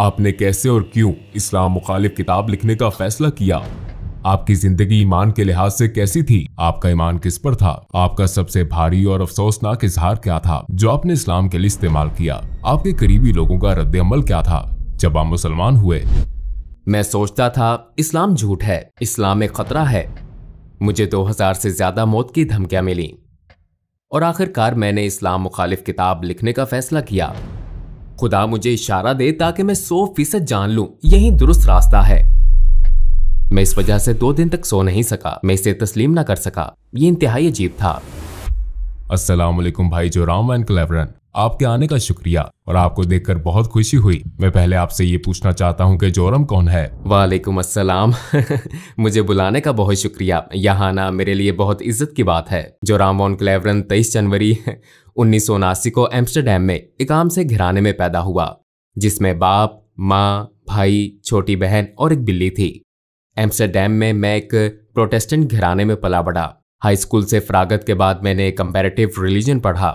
आपने कैसे और क्यों इस्लाम मुखालिफ किताब लिखने का फैसला किया आपकी जिंदगी ईमान के लिहाज से कैसी थी आपका ईमान किस पर था आपका सबसे भारी और अफसोसनाक इजहार क्या था जो आपने इस्लाम के लिए इस्तेमाल किया आपके करीबी लोगों का रद्द अमल क्या था जब आप मुसलमान हुए मैं सोचता था इस्लाम झूठ है इस्लाम में खतरा है मुझे 2000 से ज्यादा मौत की धमकियां मिली और आखिरकार मैंने इस्लाम मुखालिफ किताब लिखने का फैसला किया खुदा मुझे इशारा दे ताकि मैं सौ फीसद जान लू यही दुरुस्त रास्ता है मैं इस वजह से दो दिन तक सो नहीं सका मैं इसे तस्लीम ना कर सका ये इंतहाई अजीब था असलम भाई जो राम एंड क्लेवरन आपके आने का शुक्रिया और आपको देखकर बहुत खुशी हुई मैं पहले आपसे ये पूछना चाहता हूँ कि जोरम कौन है वालेकुम अस्सलाम मुझे बुलाने का बहुत शुक्रिया यहाँ आना मेरे लिए बहुत इज्जत की बात है जोराम वॉन क्लेवरन 23 जनवरी उन्नीस को एम्स्टरडेम में एक आम से घराने में पैदा हुआ जिसमें बाप माँ भाई छोटी बहन और एक बिल्ली थी एम्स्टरडेम में मैं एक प्रोटेस्टेंट घराने में पला बढ़ा हाई स्कूल से फरागत के बाद मैंने कंपेरेटिव रिलीजन पढ़ा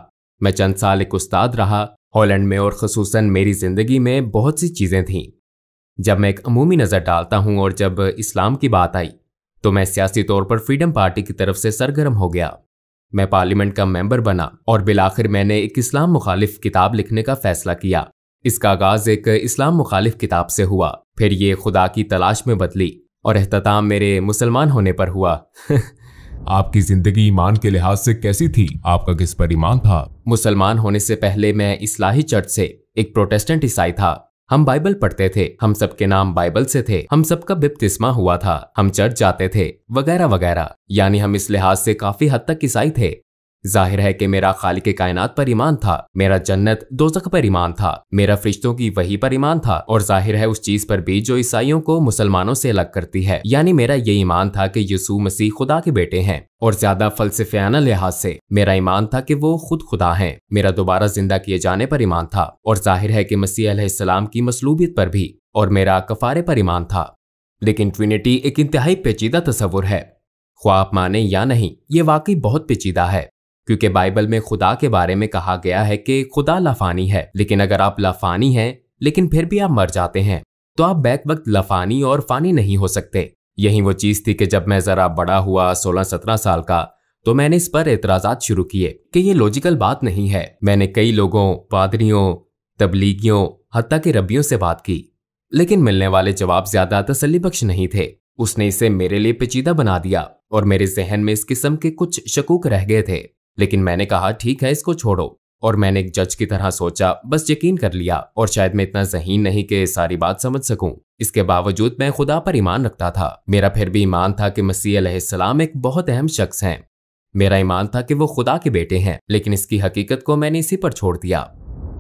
मैं चंद साल एक उस्ताद रहा हॉलैंड में और खसूस मेरी ज़िंदगी में बहुत सी चीज़ें थीं जब मैं एक अमूमी नज़र डालता हूँ और जब इस्लाम की बात आई तो मैं सियासी तौर पर फ्रीडम पार्टी की तरफ से सरगर्म हो गया मैं पार्लियामेंट का मेंबर बना और बिलाखिर मैंने एक इस्लाम मुखालिफ किताब लिखने का फैसला किया इसका आगाज एक इस्लाम मुखालिफ किताब से हुआ फिर ये खुदा की तलाश में बदली और अहतमाम मेरे मुसलमान होने पर हुआ आपकी जिंदगी ईमान के लिहाज से कैसी थी आपका किस पर ईमान था मुसलमान होने से पहले मैं इस्लाही चर्च से एक प्रोटेस्टेंट ईसाई था हम बाइबल पढ़ते थे हम सबके नाम बाइबल से थे हम सबका बिप्तिस्मा हुआ था हम चर्च जाते थे वगैरह वगैरह यानी हम इस लिहाज से काफी हद तक ईसाई थे जाहिर है कि मेरा खालिक कायनात पर ईमान था मेरा जन्नत दोजक पर ईमान था मेरा फरिश्तों की वही पर ईमान था और जाहिर है उस चीज पर भी जो ईसाइयों को मुसलमानों से अलग करती है यानी मेरा ये ईमान था कि यसू मसीह खुदा के बेटे हैं और ज्यादा फलसफियाना लिहाज से मेरा ईमान था कि वो खुद खुदा हैं मेरा दोबारा जिंदा किए जाने पर ईमान था और जाहिर है कि मसीह अलैहिस्सलाम की मसलूबियत पर भी और मेरा कफारे पर ईमान था लेकिन ट्रिनिटी एक इंतहाई पेचीदा तस्वुर है ख्वाब माने या नहीं ये वाकई बहुत पेचीदा है क्योंकि बाइबल में खुदा के बारे में कहा गया है कि खुदा लफानी है लेकिन अगर आप लफानी हैं लेकिन फिर भी आप मर जाते हैं तो आप बैक वक्त लफानी और फानी नहीं हो सकते यही वो चीज़ थी कि जब मैं ज़रा बड़ा हुआ सोलह सत्रह साल का तो मैंने इस पर एतराज शुरू किए कि ये लॉजिकल बात नहीं है मैंने कई लोगों पादरियों तबलीगियों हती के रबियों से बात की लेकिन मिलने वाले जवाब ज्यादा तसली बख्श नहीं थे उसने इसे मेरे लिए पेचीदा बना दिया और मेरे जहन में इस किस्म के कुछ शकूक रह गए थे लेकिन मैंने कहा ठीक है इसको छोड़ो और मैंने एक जज की तरह सोचा बस यकीन कर लिया और शायद मैं इतना जहीन नहीं कि सारी बात समझ सकूं इसके बावजूद मैं खुदा पर ईमान रखता था मेरा फिर भी ईमान था कि मसीह सलाम एक बहुत अहम शख्स हैं मेरा ईमान था कि वो खुदा के बेटे हैं लेकिन इसकी हकीकत को मैंने इसी पर छोड़ दिया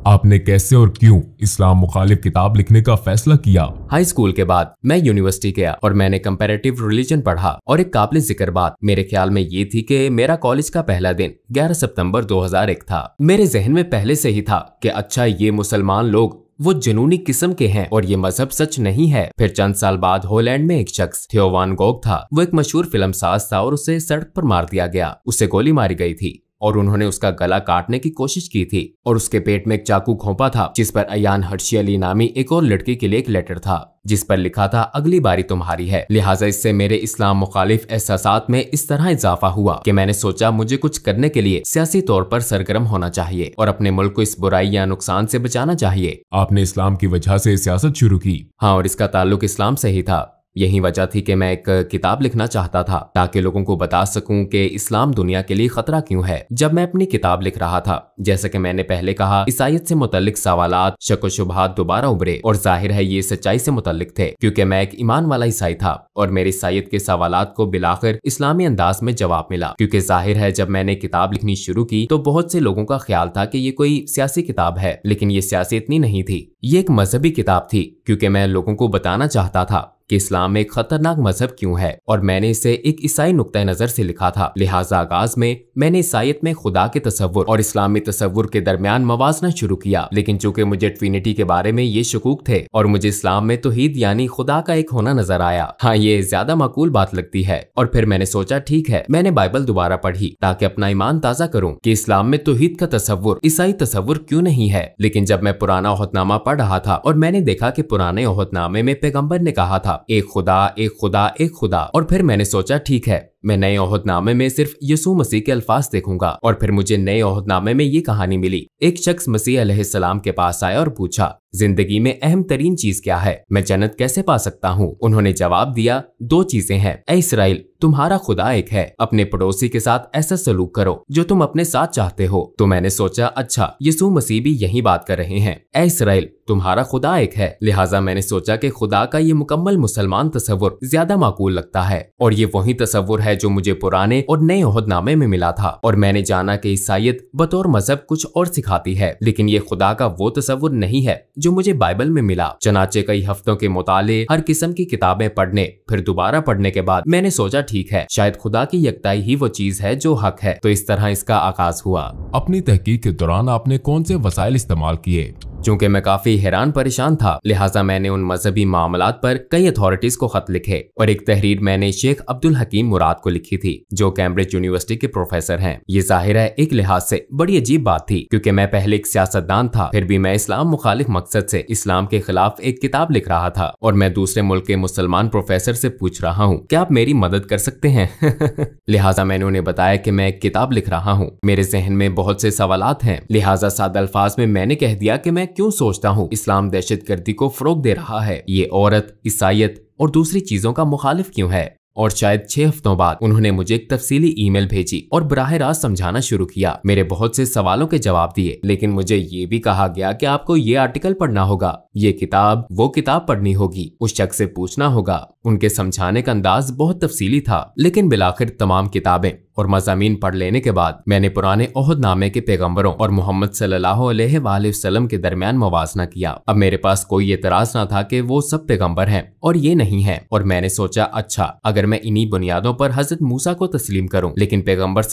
आपने कैसे और क्यों इस्लाम मुखालिफ किताब लिखने का फैसला किया हाई स्कूल के बाद मैं यूनिवर्सिटी गया और मैंने कंपेरेटिव रिलीजन पढ़ा और एक काबिल जिक्र बात मेरे ख्याल में ये थी कि मेरा कॉलेज का पहला दिन 11 सितंबर 2001 था मेरे जहन में पहले से ही था कि अच्छा ये मुसलमान लोग वो जुनूनी किस्म के हैं और ये मजहब सच नहीं है फिर चंद साल बाद होलैंड में एक शख्स थियोवान गोग था वो एक मशहूर फिल्म साज था और उसे सड़क पर मार दिया गया उसे गोली मारी गई थी और उन्होंने उसका गला काटने की कोशिश की थी और उसके पेट में एक चाकू खोपा था जिस पर अयान हर्षी अली नामी एक और लड़की के लिए एक लेटर था जिस पर लिखा था अगली बारी तुम्हारी है लिहाजा इससे मेरे इस्लाम मुखालिफ एहसास में इस तरह इजाफा हुआ कि मैंने सोचा मुझे कुछ करने के लिए सियासी तौर पर सरगर्म होना चाहिए और अपने मुल्क को इस बुराई या नुकसान से बचाना चाहिए आपने इस्लाम की वजह से सियासत शुरू की हाँ और इसका ताल्लुक इस्लाम से ही था यही वजह थी कि मैं एक किताब लिखना चाहता था ताकि लोगों को बता सकूं कि इस्लाम दुनिया के लिए खतरा क्यों है जब मैं अपनी किताब लिख रहा था जैसे कि मैंने पहले कहा ईसाइत से मुतलिक सवाल शक शुबहत दोबारा उभरे और जाहिर है ये सच्चाई से मुतलिक थे क्योंकि मैं एक ईमान वाला ईसाई था और मेरे ईसाइत के सवाल को बिलाखिर इस्लामी अंदाज में जवाब मिला क्योंकि जाहिर है जब मैंने किताब लिखनी शुरू की तो बहुत से लोगों का ख्याल था कि ये कोई सियासी किताब है लेकिन ये सियासी इतनी नहीं थी ये एक मजहबी किताब थी क्योंकि मैं लोगों को बताना चाहता था कि इस्लाम एक खतरनाक मजहब क्यों है और मैंने इसे एक ईसाई नुक़ नज़र से लिखा था लिहाजा आगाज में मैंने ईसाइत में खुदा के तस्वुर और इस्लामी तस्वुर के दरमियान मवाजना शुरू किया लेकिन चूँकि मुझे ट्विनिटी के बारे में ये शकूक थे और मुझे इस्लाम में हीद यानी खुदा का एक होना नजर आया हाँ ये ज्यादा मकूल बात लगती है और फिर मैंने सोचा ठीक है मैंने बाइबल दोबारा पढ़ी ताकि अपना ईमान ताजा करूँ की इस्लाम में तोहीद का तस्वुर ईसाई तस्वुर क्यूँ नहीं है लेकिन जब मैं पुराना ओहदनामा पढ़ रहा था और मैंने देखा की पुराने ओहदनामे में पैगम्बर ने कहा था एक खुदा एक खुदा एक खुदा और फिर मैंने सोचा ठीक है मैं नए ओहदनामे में सिर्फ यसु मसीह के अल्फाज देखूंगा और फिर मुझे नए ओहदनामे में ये कहानी मिली एक शख्स मसीह सलाम के पास आया और पूछा जिंदगी में अहम तरीन चीज क्या है मैं जन्नत कैसे पा सकता हूँ उन्होंने जवाब दिया दो चीजें हैं ए इसराइल तुम्हारा खुदा एक है अपने पड़ोसी के साथ ऐसा सलूक करो जो तुम अपने साथ चाहते हो तो मैंने सोचा अच्छा यीशु मसीह भी यही बात कर रहे हैं ए इसराइल तुम्हारा खुदा एक है लिहाजा मैंने सोचा कि खुदा का ये मुकम्मल मुसलमान तस्वुर ज्यादा माकूल लगता है और ये वही तस्वुर है है जो मुझे पुराने और नए अहदनामे में मिला था और मैंने जाना कि ईसाइत बतौर मजहब कुछ और सिखाती है लेकिन ये खुदा का वो तस्वुर नहीं है जो मुझे बाइबल में मिला चनाचे कई हफ्तों के मुताले हर किस्म की किताबें पढ़ने फिर दोबारा पढ़ने के बाद मैंने सोचा ठीक है शायद खुदा की यकताई ही वो चीज है जो हक है तो इस तरह इसका आगाज हुआ अपनी तहकीक के दौरान आपने कौन से वसाइल इस्तेमाल किए चूंकि मैं काफी हैरान परेशान था लिहाजा मैंने उन मजहबी मामला पर कई अथॉरिटीज को खत लिखे और एक तहरीर मैंने शेख अब्दुल हकीम मुराद को लिखी थी जो कैम्ब्रिज यूनिवर्सिटी के प्रोफेसर हैं। ये जाहिर है एक लिहाज से बड़ी अजीब बात थी क्योंकि मैं पहले एक सियासतदान था फिर भी मैं इस्लाम मुखालिफ मकसद से इस्लाम के खिलाफ एक किताब लिख रहा था और मैं दूसरे मुल्क के मुसलमान प्रोफेसर से पूछ रहा हूँ क्या आप मेरी मदद कर सकते हैं लिहाजा मैंने उन्हें बताया की मैं एक किताब लिख रहा हूँ मेरे जहन में बहुत से सवाल हैं लिहाजा सादा अल्फाज में मैंने कह दिया की मैं क्यों सोचता हूँ इस्लाम दहशत गर्दी को फरोग दे रहा है ये औरत ईसाइत और दूसरी चीजों का मुखालिफ क्यों है और शायद छह हफ्तों बाद उन्होंने मुझे एक तफसीली ईमेल भेजी और बराह रास्त समझाना शुरू किया मेरे बहुत से सवालों के जवाब दिए लेकिन मुझे ये भी कहा गया कि आपको ये आर्टिकल पढ़ना होगा ये किताब वो किताब पढ़नी होगी उस शख्स से पूछना होगा उनके समझाने का अंदाज बहुत तफसीली था लेकिन बिलाखिर तमाम किताबें और मजामीन पढ़ लेने के बाद मैंने पुराने नामे के पैगम्बरों और मोहम्मद सल्लल्लाहु अलैहि वसल्लम के दरमियान मुवाजना किया अब मेरे पास कोई एतराज ना था कि वो सब पैगम्बर हैं और ये नहीं है और मैंने सोचा अच्छा अगर अगर मैं इन्हीं बुनियादों पर हजरत मूसा को तस्लीम करूँ लेकिन पैगम्बर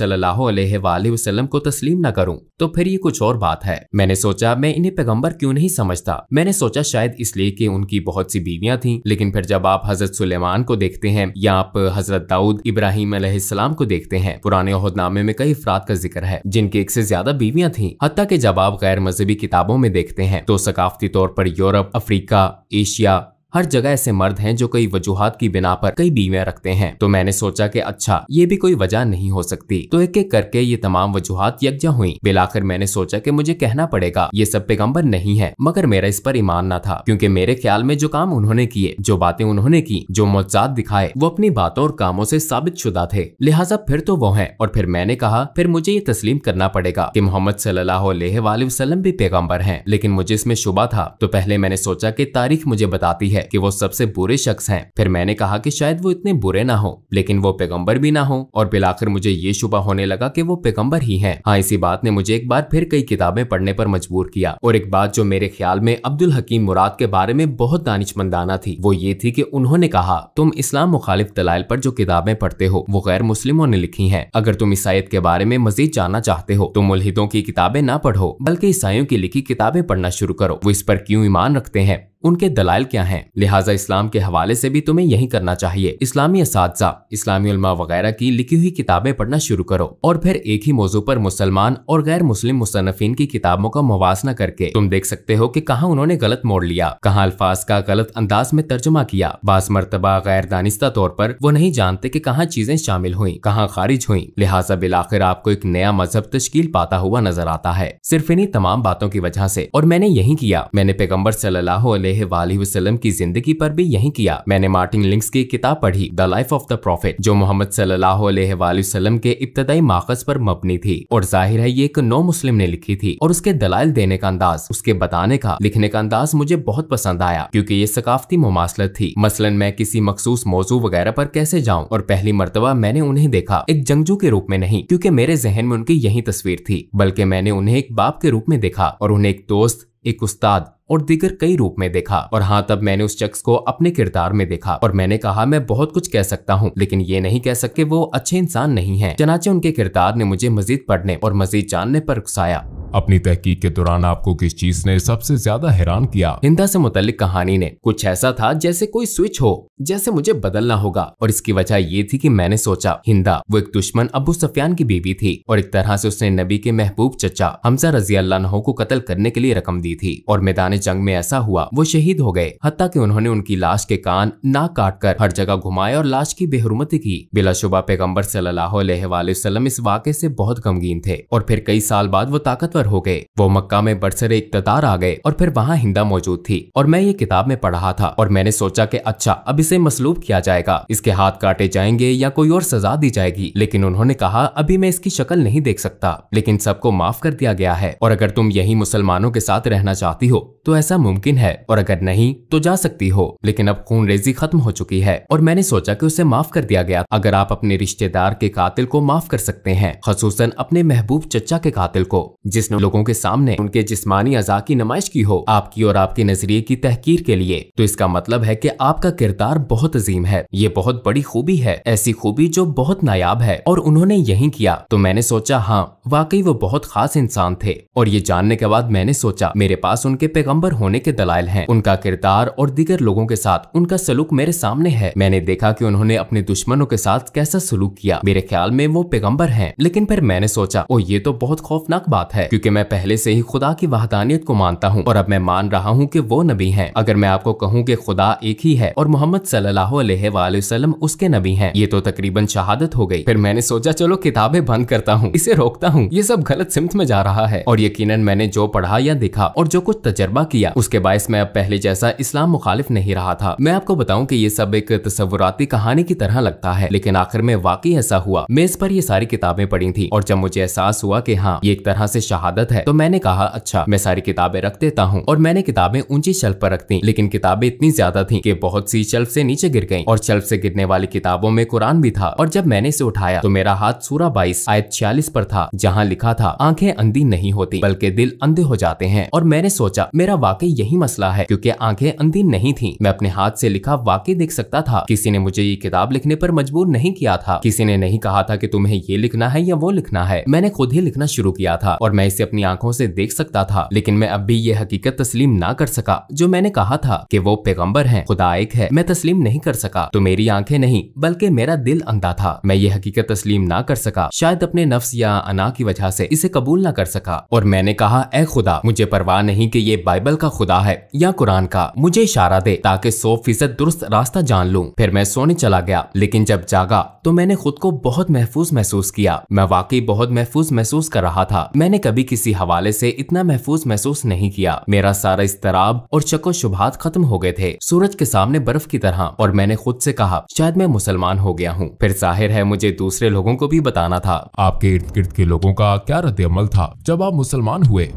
वसल्लम को तस्लीम न करूँ तो फिर ये कुछ और बात है मैंने सोचा मैं इन्हें पैगम्बर क्यों नहीं समझता मैंने सोचा शायद इसलिए कि उनकी बहुत सी बीवियां थी लेकिन फिर जब आप हजरत सुलेमान को देखते हैं या आप हजरत दाऊद इब्राहिम अलैहिस्सलाम को देखते हैं पुराने अहदनामे में कई अफराद का जिक्र है जिनके एक से ज्यादा बीवियां थी हती के जब आप गैर मजहबी किताबों में देखते हैं तो सकाफती तौर पर यूरोप अफ्रीका एशिया हर जगह ऐसे मर्द हैं जो कई वजूहत की बिना पर कई बीवियां रखते हैं तो मैंने सोचा कि अच्छा ये भी कोई वजह नहीं हो सकती तो एक एक करके ये तमाम वजूहत यकजा हुई बिलाकर मैंने सोचा कि मुझे कहना पड़ेगा ये सब पैगम्बर नहीं है मगर मेरा इस पर ईमान न था क्योंकि मेरे ख्याल में जो काम उन्होंने किए जो बातें उन्होंने की जो मोजाद दिखाए वो अपनी बातों और कामों से साबित शुदा थे लिहाजा फिर तो वो है और फिर मैंने कहा फिर मुझे ये तस्लीम करना पड़ेगा की मोहम्मद सल्लाम भी पैगम्बर है लेकिन मुझे इसमें शुबा था तो पहले मैंने सोचा की तारीख मुझे बताती है है कि वो सबसे बुरे शख्स हैं फिर मैंने कहा कि शायद वो इतने बुरे ना हो लेकिन वो पैगम्बर भी ना हो और बिलाखिर मुझे ये शुभ होने लगा कि वो पैगम्बर ही है हाँ इसी बात ने मुझे एक बार फिर कई किताबें पढ़ने पर मजबूर किया और एक बात जो मेरे ख्याल में अब्दुल हकीम मुराद के बारे में बहुत दानिशमंदाना थी वो ये थी कि उन्होंने कहा तुम इस्लाम मुखालिफ दलाइल पर जो किताबें पढ़ते हो वो गैर मुस्लिमों ने लिखी हैं अगर तुम ईसाइत के बारे में मजीद जानना चाहते हो तो मुलहिदों की किताबें ना पढ़ो बल्कि ईसाइयों की लिखी किताबें पढ़ना शुरू करो वो इस पर क्यों ईमान रखते हैं उनके दलाल क्या हैं लिहाजा इस्लाम के हवाले से भी तुम्हें यही करना चाहिए इस्लामी इस्लामी उलमा वगैरह की लिखी हुई किताबें पढ़ना शुरू करो और फिर एक ही मौजू पर मुसलमान और गैर मुस्लिम मुसनफिन की किताबों का मुवासना करके तुम देख सकते हो कि कहाँ उन्होंने गलत मोड़ लिया कहाँ अल्फाज का गलत अंदाज में तर्जुमा किया बास मरतबा गैर दानिस्ता तौर पर वो नहीं जानते की कहाँ चीजें शामिल हुई कहाँ खारिज हुई लिहाजा बिलाखिर आपको एक नया मजहब तश्कील पाता हुआ नजर आता है सिर्फ इन्हीं तमाम बातों की वजह से और मैंने यही किया मैंने पैगम्बर सल्लाह वसल्लम की जिंदगी पर भी यही किया मैंने मार्टिन लिंक्स की किताब पढ़ी the life of the prophet जो मोहम्मद सल्लाम के इब्तदाई माखज पर मबनी थी और जाहिर है ये एक नौ मुस्लिम ने लिखी थी और उसके दलाल देने का अंदाज उसके बताने का लिखने का अंदाज मुझे बहुत पसंद आया क्यूँकी ये सकाफती मुमासलत थी मसलन मैं किसी मखसूस मौजू वगैरह पर कैसे जाऊँ और पहली मरतबा मैंने उन्हें देखा एक जंगजू के रूप में नहीं क्यूँकी मेरे जहन में उनकी यही तस्वीर थी बल्कि मैंने उन्हें एक बाप के रूप में देखा और उन्हें एक दोस्त एक उस्ताद और दिगर कई रूप में देखा और हाँ तब मैंने उस शख्स को अपने किरदार में देखा और मैंने कहा मैं बहुत कुछ कह सकता हूँ लेकिन ये नहीं कह सकते वो अच्छे इंसान नहीं है चनाचे उनके किरदार ने मुझे मजीद पढ़ने और मजीद जानने पर उकसाया अपनी तहकीक के दौरान आपको किस चीज ने सबसे ज्यादा हैरान किया हिंदा से मुतल कहानी ने कुछ ऐसा था जैसे कोई स्विच हो जैसे मुझे बदलना होगा और इसकी वजह ये थी कि मैंने सोचा हिंदा वो एक दुश्मन अबू सफियान की बीवी थी और एक तरह से उसने नबी के महबूब चचा हमजा रजी अल्लाह को कत्ल करने के लिए रकम दी थी और मैदान हमारी जंग में ऐसा हुआ वो शहीद हो गए हत्या की उन्होंने उनकी लाश के कान नाक काट कर हर जगह घुमाए और लाश की बेहरमती की बिलाशुबा पैगम्बर सल्लाम इस वाक़े से बहुत गमगीन थे और फिर कई साल बाद वो ताकतवर हो गए वो मक्का में बरसरे इकतदार आ गए और फिर वहाँ हिंदा मौजूद थी और मैं ये किताब में पढ़ रहा था और मैंने सोचा की अच्छा अब इसे मसलूब किया जाएगा इसके हाथ काटे जाएंगे या कोई और सजा दी जाएगी लेकिन उन्होंने कहा अभी मैं इसकी शक्ल नहीं देख सकता लेकिन सबको माफ कर दिया गया है और अगर तुम यही मुसलमानों के साथ रहना चाहती हो तो ऐसा मुमकिन है और अगर नहीं तो जा सकती हो लेकिन अब खून रेजी खत्म हो चुकी है और मैंने सोचा कि उसे माफ कर दिया गया अगर आप अपने रिश्तेदार के कातिल को माफ कर सकते हैं खसूस अपने महबूब चचा के कातिल को जिसने लोगों के सामने उनके जिसमानी अजा की नमाइश की हो आपकी और आपके नजरिए की तहकीर के लिए तो इसका मतलब है की आपका किरदार बहुत अजीम है ये बहुत बड़ी खूबी है ऐसी खूबी जो बहुत नायाब है और उन्होंने यही किया तो मैंने सोचा हाँ वाकई वो बहुत खास इंसान थे और ये जानने के बाद मैंने सोचा मेरे पास उनके पैगम पैगंबर होने के दलाल हैं उनका किरदार और दिगर लोगों के साथ उनका सलूक मेरे सामने है मैंने देखा कि उन्होंने अपने दुश्मनों के साथ कैसा सलूक किया मेरे ख्याल में वो पैगम्बर है लेकिन फिर मैंने सोचा ओ ये तो बहुत खौफनाक बात है क्यूँकी मैं पहले से ही खुदा की वाहदानियत को मानता हूँ और अब मैं मान रहा हूँ की वो नबी है अगर मैं आपको कहूँ की खुदा एक ही है और मोहम्मद सल्लाम उसके नबी है ये तो तकरीबन शहादत हो गई फिर मैंने सोचा चलो किताबें बंद करता हूँ इसे रोकता हूँ ये सब गलत सिमत में जा रहा है और यकीनन मैंने जो पढ़ा या दिखा और जो कुछ तजर्बा किया उसके बायस मैं अब पहले जैसा इस्लाम मुखालिफ नहीं रहा था मैं आपको बताऊं कि ये सब एक तस्वुराती कहानी की तरह लगता है लेकिन आखिर में वाकई ऐसा हुआ मेज पर ये सारी किताबें पड़ी थी और जब मुझे एहसास हुआ की हाँ ये एक तरह से शहादत है तो मैंने कहा अच्छा मैं सारी किताबें रख देता हूँ और मैंने किताबें ऊंची शल्फ पर रख दी लेकिन किताबें इतनी ज्यादा थी की बहुत सी शल्फ से नीचे गिर गयी और शल्फ से गिरने वाली किताबों में कुरान भी था और जब मैंने इसे उठाया तो मेरा हाथ सूरा बाईस आयत छियालीस पर था जहाँ लिखा था आंखें अंधी नहीं होती बल्कि दिल अंधे हो जाते हैं और मैंने सोचा मेरा वाकई यही मसला है क्योंकि आंखें अंधी नहीं थी मैं अपने हाथ से लिखा वाकई देख सकता था किसी ने मुझे ये किताब लिखने पर मजबूर नहीं किया था किसी ने नहीं कहा था कि तुम्हें ये लिखना है या वो लिखना है मैंने खुद ही लिखना शुरू किया था और मैं इसे अपनी आंखों से देख सकता था लेकिन मैं अब भी ये हकीकत तस्लीम ना कर सका जो मैंने कहा था कि वो पैगम्बर है खुदा एक है मैं तस्लीम नहीं कर सका तो मेरी आंखें नहीं बल्कि मेरा दिल अंधा था मैं ये हकीकत तस्लीम ना कर सका शायद अपने नफ्स या अना की वजह से इसे कबूल ना कर सका और मैंने कहा ए खुदा मुझे परवाह नहीं की ये बाई बाइबल का खुदा है या कुरान का मुझे इशारा दे ताकि सौ फीसद दुरुस्त रास्ता जान लूँ फिर मैं सोने चला गया लेकिन जब जागा तो मैंने खुद को बहुत महफूज महसूस किया मैं वाकई बहुत महफूज महसूस कर रहा था मैंने कभी किसी हवाले से इतना महफूज महसूस नहीं किया मेरा सारा इसतराब और चको शुभात खत्म हो गए थे सूरज के सामने बर्फ की तरह और मैंने खुद से कहा शायद मैं मुसलमान हो गया हूँ फिर जाहिर है मुझे दूसरे लोगों को भी बताना था आपके इर्द गिर्द के लोगों का क्या रद्द अमल था जब आप मुसलमान हुए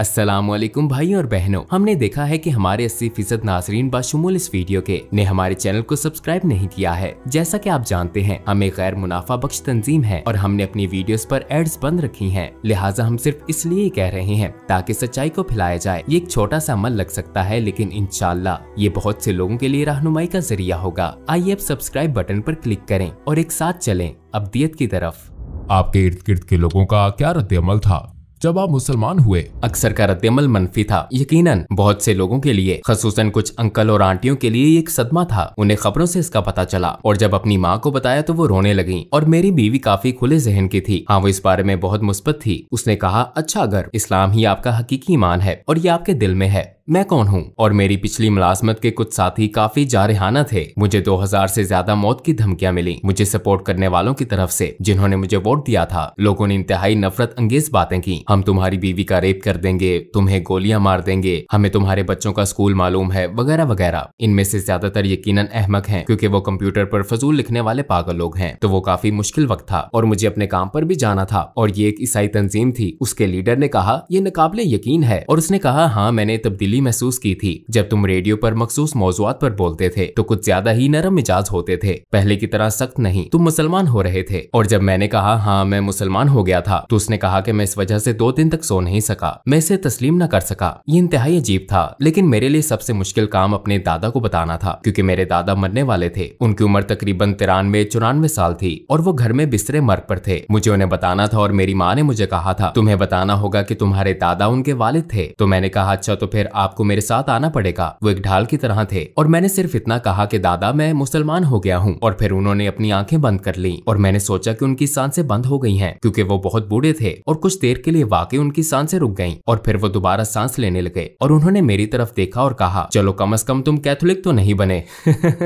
असलम भाई और बहनों हमने देखा है कि हमारे अस्सी फीसद नाजरीन बाशुमूल इस वीडियो के ने हमारे चैनल को सब्सक्राइब नहीं किया है जैसा कि आप जानते हैं हमें गैर मुनाफा बख्श तंजीम है और हमने अपनी वीडियोस पर एड्स बंद रखी हैं लिहाजा हम सिर्फ इसलिए कह रहे हैं ताकि सच्चाई को फैलाया जाए ये एक छोटा सा अमल लग सकता है लेकिन इनशाला ये बहुत से लोगों के लिए रहनुमाई का जरिया होगा आइए अब सब्सक्राइब बटन आरोप क्लिक करें और एक साथ चले अब की तरफ आपके इर्द गिर्द के लोगों का क्या रद्द अमल था जब आप मुसलमान हुए अक्सर का रद्दमल मनफी था यकीनन बहुत से लोगों के लिए खसूसन कुछ अंकल और आंटियों के लिए एक सदमा था उन्हें खबरों से इसका पता चला और जब अपनी माँ को बताया तो वो रोने लगी और मेरी बीवी काफी खुले जहन की थी हाँ वो इस बारे में बहुत मुस्बत थी उसने कहा अच्छा अगर इस्लाम ही आपका हकीकी ईमान है और ये आपके दिल में है मैं कौन हूँ और मेरी पिछली मुलाजमत के कुछ साथी काफी जारहाना थे मुझे 2000 से ज्यादा मौत की धमकियां मिली मुझे सपोर्ट करने वालों की तरफ से जिन्होंने मुझे वोट दिया था लोगों ने इंतहाई नफरत अंगेज बातें की हम तुम्हारी बीवी का रेप कर देंगे तुम्हें गोलियां मार देंगे हमें तुम्हारे बच्चों का स्कूल मालूम है वगैरह वगैरह इनमें से ज्यादातर यकीन अहमक है क्यूँकी वो कम्प्यूटर पर फजूल लिखने वाले पागल लोग हैं तो वो काफी मुश्किल वक्त था और मुझे अपने काम पर भी जाना था और ये एक ईसाई तंजीम थी उसके लीडर ने कहा यह नाकबले यकीन है और उसने कहा हाँ मैंने तब्दीली तब्दीली महसूस की थी जब तुम रेडियो पर मखसूस मौजूद पर बोलते थे तो कुछ ज्यादा ही नरम मिजाज होते थे पहले की तरह सख्त नहीं तुम मुसलमान हो रहे थे और जब मैंने कहा हाँ मैं मुसलमान हो गया था तो उसने कहा कि मैं इस वजह से दो दिन तक सो नहीं सका मैं इसे तस्लीम न कर सका ये इंतहाई अजीब था लेकिन मेरे लिए सबसे मुश्किल काम अपने दादा को बताना था क्योंकि मेरे दादा मरने वाले थे उनकी उम्र तकरीबन तिरानवे चौरानवे साल थी और वो घर में बिस्तरे मर्ग पर थे मुझे उन्हें बताना था और मेरी माँ ने मुझे कहा था तुम्हें बताना होगा की तुम्हारे दादा उनके वालिद थे तो मैंने कहा अच्छा तो फिर आप आपको मेरे साथ आना पड़ेगा वो एक ढाल की तरह थे और मैंने सिर्फ इतना कहा कि दादा मैं मुसलमान हो गया हूँ और फिर उन्होंने अपनी आंखें बंद कर ली और मैंने सोचा कि उनकी सांसें बंद हो गई हैं क्योंकि वो बहुत बूढ़े थे और कुछ देर के लिए वाकई उनकी सांसें रुक गईं और फिर वो दोबारा सांस लेने लगे और उन्होंने मेरी तरफ देखा और कहा चलो कम अज कम तुम कैथोलिक तो नहीं बने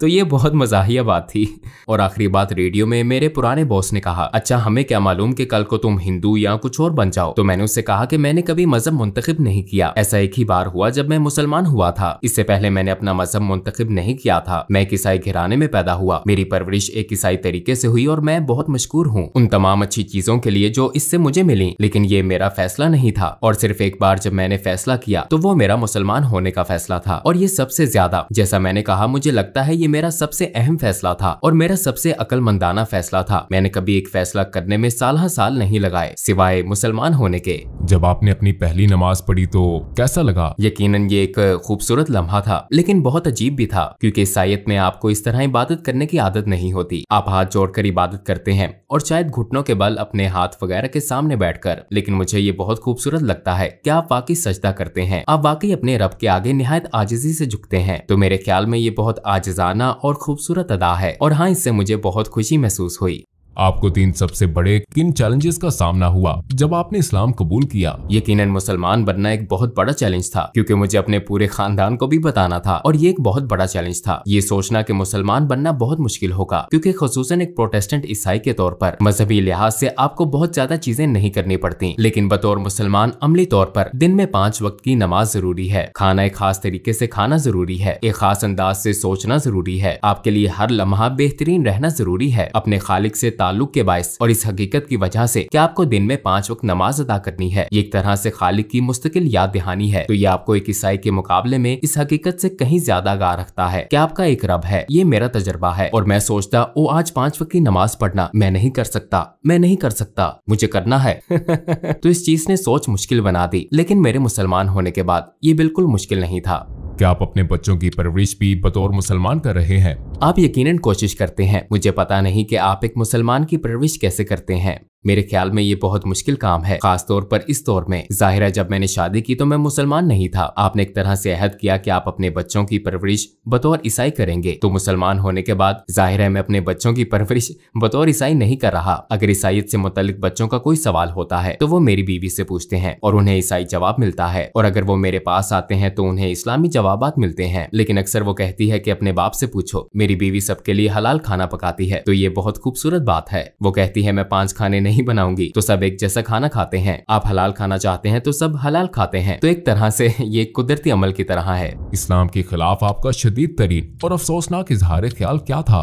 तो ये बहुत मजाहिया बात थी और आखिरी बात रेडियो में मेरे पुराने बॉस ने कहा अच्छा हमें क्या मालूम कि कल को तुम हिंदू या कुछ और बन जाओ तो मैंने उससे कहा कि मैंने कभी मजहब मुंतखब नहीं किया ऐसा एक ही बात बार हुआ जब मैं मुसलमान हुआ था इससे पहले मैंने अपना मजहब मुंतखब नहीं किया था मैं एक ईसाई घिराने में पैदा हुआ मेरी परवरिश एक ईसाई तरीके से हुई और मैं बहुत मशहूर हूँ उन तमाम अच्छी चीजों के लिए जो इससे मुझे मिली लेकिन ये मेरा फैसला नहीं था और सिर्फ एक बार जब मैंने फैसला किया तो वो मेरा मुसलमान होने का फैसला था और ये सबसे ज्यादा जैसा मैंने कहा मुझे लगता है ये मेरा सबसे अहम फैसला था और मेरा सबसे अकलमंदाना फैसला था मैंने कभी एक फैसला करने में साल साल नहीं लगाए सिवाय मुसलमान होने के जब आपने अपनी पहली नमाज पढ़ी तो कैसा लगा यकीन ये एक खूबसूरत लम्हा था लेकिन बहुत अजीब भी था क्यूँकी ईसाइत में आपको इस तरह इबादत करने की आदत नहीं होती आप हाथ जोड़कर इबादत करते हैं और शायद घुटनों के बल अपने हाथ वगैरह के सामने बैठकर लेकिन मुझे ये बहुत खूबसूरत लगता है क्या आप वाकई सजदा करते हैं आप वाकई अपने रब के आगे निहायत आजिजी से झुकते हैं तो मेरे ख्याल में ये बहुत आजिजाना और खूबसूरत अदा है और हाँ इससे मुझे बहुत खुशी महसूस हुई आपको तीन सबसे बड़े किन चैलेंजेस का सामना हुआ जब आपने इस्लाम कबूल किया यकीनन मुसलमान बनना एक बहुत बड़ा चैलेंज था क्योंकि मुझे अपने पूरे खानदान को भी बताना था और ये एक बहुत बड़ा चैलेंज था ये सोचना कि मुसलमान बनना बहुत मुश्किल होगा क्योंकि खसूस एक प्रोटेस्टेंट ईसाई के तौर पर मजहबी लिहाज ऐसी आपको बहुत ज्यादा चीजें नहीं करनी पड़ती लेकिन बतौर मुसलमान अमली तौर पर दिन में पाँच वक्त की नमाज जरूरी है खाना एक खास तरीके ऐसी खाना जरूरी है एक खास अंदाज ऐसी सोचना जरूरी है आपके लिए हर लम्हा बेहतरीन रहना जरूरी है अपने खालिक ऐसी ताल्लुक के बायस और इस हकीकत की वजह से कि आपको दिन में पांच वक्त नमाज अदा करनी है ये एक तरह से खालिद की मुस्तकिल याद दहानी है तो ये आपको एक ईसाई के मुकाबले में इस हकीकत से कहीं ज्यादा गा रखता है कि आपका एक रब है ये मेरा तजर्बा है और मैं सोचता वो आज पांच वक्त की नमाज पढ़ना मैं नहीं कर सकता मैं नहीं कर सकता मुझे करना है तो इस चीज ने सोच मुश्किल बना दी लेकिन मेरे मुसलमान होने के बाद ये बिल्कुल मुश्किल नहीं था क्या आप अपने बच्चों की परवरिश भी बतौर मुसलमान कर रहे हैं आप यकीनन कोशिश करते हैं मुझे पता नहीं कि आप एक मुसलमान की परवरिश कैसे करते हैं मेरे ख्याल में ये बहुत मुश्किल काम है खास तौर पर इस दौर में जाहिर है जब मैंने शादी की तो मैं मुसलमान नहीं था आपने एक तरह से अहद किया कि आप अपने बच्चों की परवरिश बतौर ईसाई करेंगे तो मुसलमान होने के बाद जाहिर है मैं अपने बच्चों की परवरिश बतौर ईसाई नहीं कर रहा अगर ईसाइत से मुतलिक बच्चों का कोई सवाल होता है तो वो मेरी बीवी से पूछते हैं और उन्हें ईसाई जवाब मिलता है और अगर वो मेरे पास आते हैं तो उन्हें इस्लामी जवाब मिलते हैं लेकिन अक्सर वो कहती है की अपने बाप से पूछो मेरी बीवी सबके लिए हलाल खाना पकाती है तो ये बहुत खूबसूरत बात है वो कहती है मैं पांच खाने नहीं नहीं बनाऊंगी तो सब एक जैसा खाना खाते हैं आप हलाल खाना चाहते हैं तो सब हलाल खाते हैं तो एक तरह से ये कुदरती अमल की तरह है इस्लाम के खिलाफ आपका शदीद तरीन और अफसोसनाक इजहार ख्याल क्या था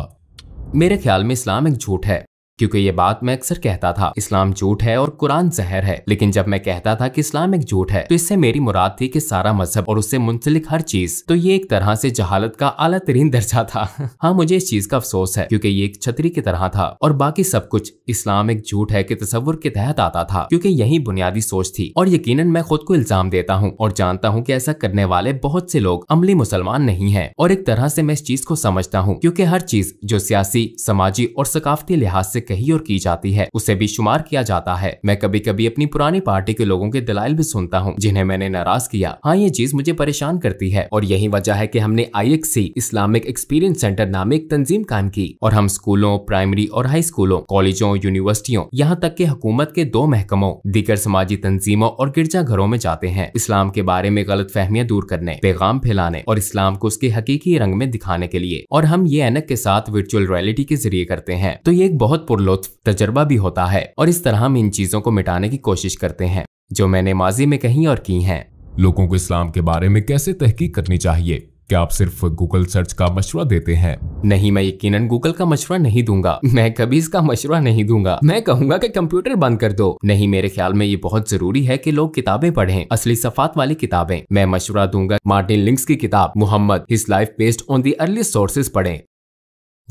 मेरे ख्याल में इस्लाम एक झूठ है क्योंकि ये बात मैं अक्सर कहता था इस्लाम झूठ है और कुरान जहर है लेकिन जब मैं कहता था कि इस्लाम एक झूठ है तो इससे मेरी मुराद थी कि सारा मजहब और उससे मुंसलिक हर चीज तो ये एक तरह से जहालत का आला तरीन दर्जा था हाँ मुझे इस चीज का अफसोस है क्योंकि ये एक छतरी की तरह था और बाकी सब कुछ इस्लाम एक झूठ है के तस्वुर के तहत आता था क्योंकि यही बुनियादी सोच थी और यकीन मैं खुद को इल्जाम देता हूँ और जानता हूँ की ऐसा करने वाले बहुत से लोग अमली मुसलमान नहीं है और एक तरह से मैं इस चीज को समझता हूँ क्यूँकी हर चीज जो सियासी समाजी और सकाफती लिहाज से कही और की जाती है उसे भी शुमार किया जाता है मैं कभी कभी अपनी पुरानी पार्टी के लोगों के दलाल भी सुनता हूँ जिन्हें मैंने नाराज किया हाँ ये चीज मुझे परेशान करती है और यही वजह है की हमने आई इस्लामिक एक्सपीरियंस सेंटर नाम एक तंजीम कायम की और हम स्कूलों प्राइमरी और हाई स्कूलों कॉलेजों यूनिवर्सिटियों यहाँ तक के हुकूमत के दो महकमों दीगर समाजी तंजीमों और गिरजाघरों में जाते हैं इस्लाम के बारे में गलत फहमियाँ दूर करने पैगाम फैलाने और इस्लाम को उसके हकीकी रंग में दिखाने के लिए और हम ये एनक के साथ वर्चुअल रियलिटी के जरिए करते हैं तो ये एक बहुत और लुत्फ तजर्बा भी होता है और इस तरह हम इन चीजों को मिटाने की कोशिश करते हैं जो मैंने माजी में कहीं और की हैं लोगों को इस्लाम के बारे में कैसे तहकीक करनी चाहिए क्या आप सिर्फ गूगल सर्च का मशवरा देते हैं नहीं मैं यकीन गूगल का मशवरा नहीं दूंगा मैं कभी इसका मशवरा नहीं दूंगा मैं कहूंगा कि कंप्यूटर बंद कर दो नहीं मेरे ख्याल में ये बहुत जरूरी है कि लोग किताबें पढ़ें असली सफात वाली किताबें मैं मशवरा दूंगा मार्टिन लिंक्स की किताब Muhammad his life based on the early sources पढ़े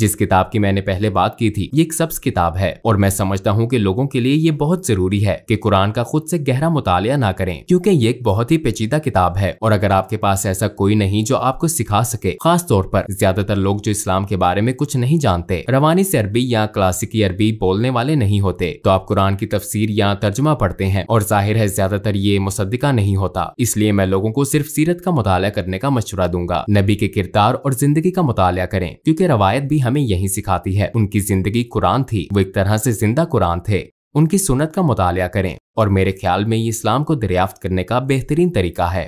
जिस किताब की मैंने पहले बात की थी ये एक सब्स किताब है और मैं समझता हूँ कि लोगों के लिए ये बहुत जरूरी है कि कुरान का खुद से गहरा मुतालिया ना करें क्योंकि ये एक बहुत ही पेचीदा किताब है और अगर आपके पास ऐसा कोई नहीं जो आपको सिखा सके खास तौर पर ज्यादातर लोग जो इस्लाम के बारे में कुछ नहीं जानते रवानी से अरबी या क्लासिकी अरबी बोलने वाले नहीं होते तो आप कुरान की तफसीर या तर्जुमा पढ़ते हैं और जाहिर है ज्यादातर ये मुसद्दिका नहीं होता इसलिए मैं लोगों को सिर्फ सीरत का मुताला करने का मशवरा दूंगा नबी के किरदार और जिंदगी का मुताला करें क्योंकि रवायत भी हमें यही सिखाती है उनकी जिंदगी कुरान थी वो एक तरह से जिंदा कुरान थे उनकी सुनत का मुतालिया करें और मेरे ख्याल में ये इस्लाम को दरियाफ्त करने का बेहतरीन तरीका है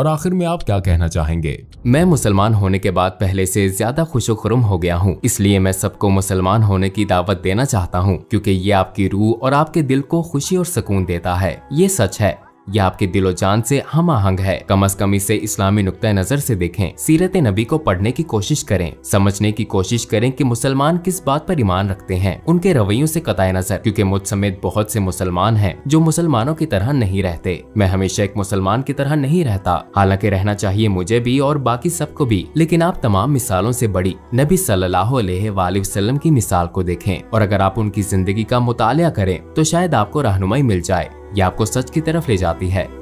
और आखिर में आप क्या कहना चाहेंगे मैं मुसलमान होने के बाद पहले से ज्यादा खुशोखरम हो गया हूँ इसलिए मैं सबको मुसलमान होने की दावत देना चाहता हूँ क्योंकि ये आपकी रूह और आपके दिल को खुशी और सुकून देता है ये सच है यह आपके दिलो जान से हम आहंग है कम अज कम इसे इस्लामी नुक़ नज़र से देखें सीरत नबी को पढ़ने की कोशिश करें समझने की कोशिश करें कि मुसलमान किस बात पर ईमान रखते हैं उनके रवैयों से कताए नज़र क्योंकि मुझ समेत बहुत से मुसलमान हैं जो मुसलमानों की तरह नहीं रहते मैं हमेशा एक मुसलमान की तरह नहीं रहता हालांकि रहना चाहिए मुझे भी और बाकी सबको भी लेकिन आप तमाम मिसालों ऐसी बड़ी नबी सल्लाम की मिसाल को देखें और अगर आप उनकी जिंदगी का मुताल करें तो शायद आपको रहनुमाई मिल जाए ये आपको सच की तरफ ले जाती है